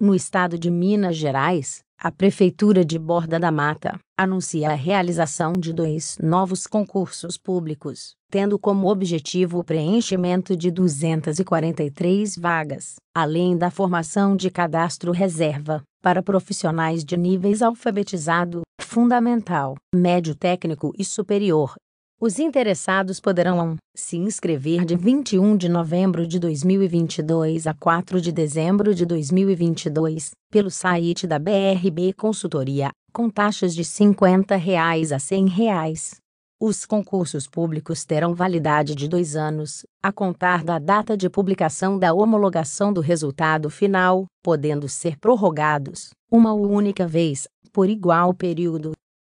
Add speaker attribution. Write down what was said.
Speaker 1: No estado de Minas Gerais, a Prefeitura de Borda da Mata anuncia a realização de dois novos concursos públicos, tendo como objetivo o preenchimento de 243 vagas, além da formação de cadastro reserva, para profissionais de níveis alfabetizado, fundamental, médio técnico e superior, os interessados poderão se inscrever de 21 de novembro de 2022 a 4 de dezembro de 2022 pelo site da BRB Consultoria, com taxas de R$ 50 reais a R$ 100. Reais. Os concursos públicos terão validade de dois anos, a contar da data de publicação da homologação do resultado final, podendo ser prorrogados, uma única vez, por igual período,